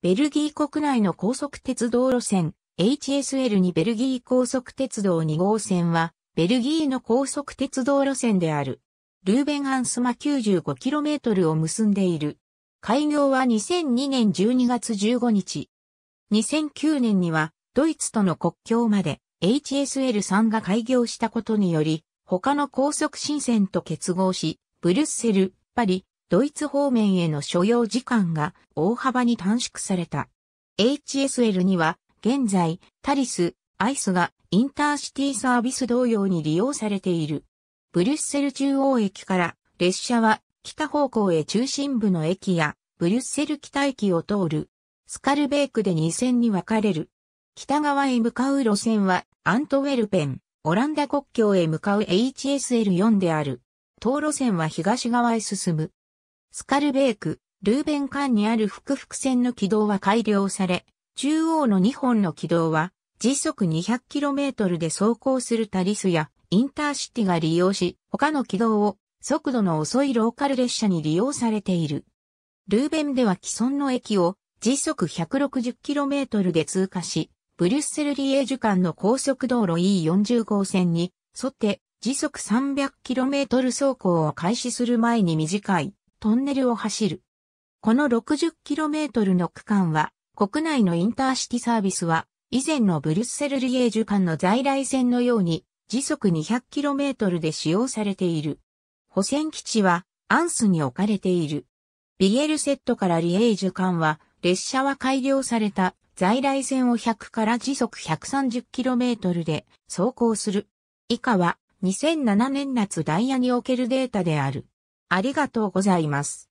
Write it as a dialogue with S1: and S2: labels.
S1: ベルギ
S2: ー国内の高速鉄道路線 HSL2 ベルギー高速鉄道2号線はベルギーの高速鉄道路線である。ルーベン・アンスマ 95km を結んでいる。開業は2002年12月15日。2009年にはドイツとの国境まで HSL3 が開業したことにより他の高速新線と結合しブルッセル、パリ、ドイツ方面への所要時間が大幅に短縮された。HSL には、現在、タリス、アイスがインターシティサービス同様に利用されている。ブリュッセル中央駅から列車は北方向へ中心部の駅やブリュッセル北駅を通る。スカルベークで2線に分かれる。北側へ向かう路線はアントウェルペン、オランダ国境へ向かう HSL4 である。当路線は東側へ進む。スカルベーク、ルーベン間にある複々線の軌道は改良され、中央の2本の軌道は時速 200km で走行するタリスやインターシティが利用し、他の軌道を速度の遅いローカル列車に利用されている。ルーベンでは既存の駅を時速 160km で通過し、ブリュッセルリエージュ間の高速道路 E40 号線に沿って時速 300km 走行を開始する前に短いトンネルを走る。この 60km の区間は、国内のインターシティサービスは、以前のブリュッセル・リエージュ間の在来線のように、時速 200km で使用されている。保線基地は、アンスに置かれている。ビエルセットからリエージュ間は、列車は改良された在来線を100から時速 130km で走行する。以下は2007年夏ダイヤにおけるデータである。あり
S1: がとうございます。